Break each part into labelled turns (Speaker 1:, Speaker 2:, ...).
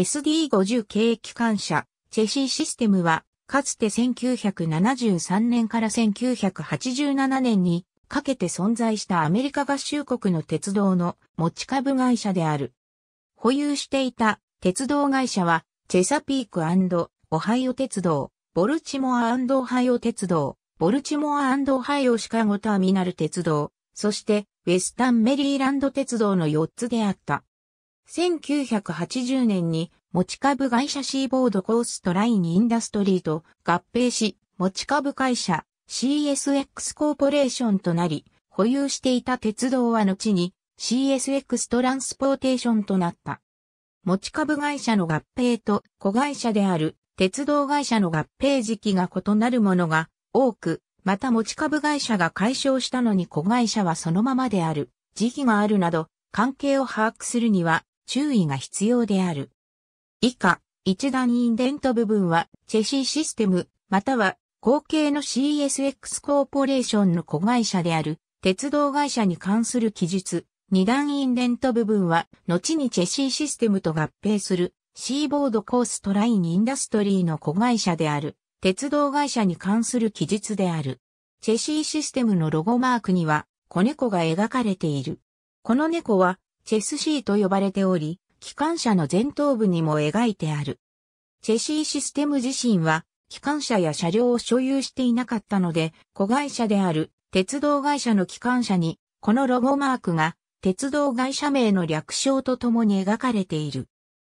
Speaker 1: SD50 系機関車、チェシーシステムは、かつて1973年から1987年にかけて存在したアメリカ合衆国の鉄道の持ち株会社である。保有していた鉄道会社は、チェサピークオハイオ鉄道、ボルチモアオハイオ鉄道、ボルチモアオハイオシカゴターミナル鉄道、そしてウェスタンメリーランド鉄道の4つであった。1980年に持ち株会社シーボードコーストラインインダストリーと合併し、持ち株会社 CSX コーポレーションとなり、保有していた鉄道は後に CSX トランスポーテーションとなった。持ち株会社の合併と子会社である鉄道会社の合併時期が異なるものが多く、また持ち株会社が解消したのに子会社はそのままである時期があるなど、関係を把握するには注意が必要である。以下、一段インデント部分は、チェシーシステム、または、後継の CSX コーポレーションの子会社である、鉄道会社に関する記述。二段インデント部分は、後にチェシーシステムと合併する、シーボードコーストラインインダストリーの子会社である、鉄道会社に関する記述である。チェシーシステムのロゴマークには、子猫が描かれている。この猫は、チェスシーと呼ばれており、機関車の前頭部にも描いてある。チェシーシステム自身は、機関車や車両を所有していなかったので、子会社である鉄道会社の機関車に、このロゴマークが鉄道会社名の略称とともに描かれている。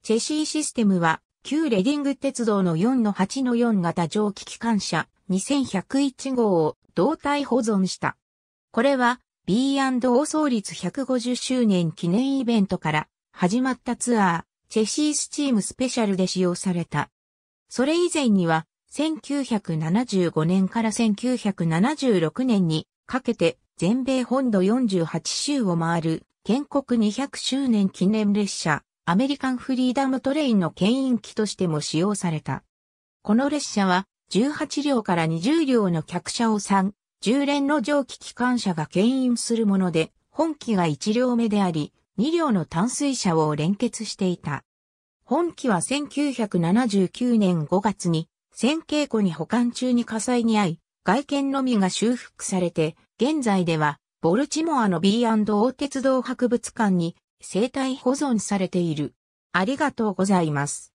Speaker 1: チェシーシステムは、旧レディング鉄道の4の8の4型蒸気機関車2101号を胴体保存した。これは B&O 創立150周年記念イベントから始まったツアー、チェシースチームスペシャルで使用された。それ以前には、1975年から1976年にかけて全米本土48州を回る建国200周年記念列車、アメリカンフリーダムトレインの牽引機としても使用された。この列車は18両から20両の客車を3 10連の蒸気機関車が牽引するもので、本機が1両目であり、2両の淡水車を連結していた。本機は1979年5月に、線形庫に保管中に火災に遭い、外見のみが修復されて、現在では、ボルチモアの B&O 鉄道博物館に生態保存されている。ありがとうございます。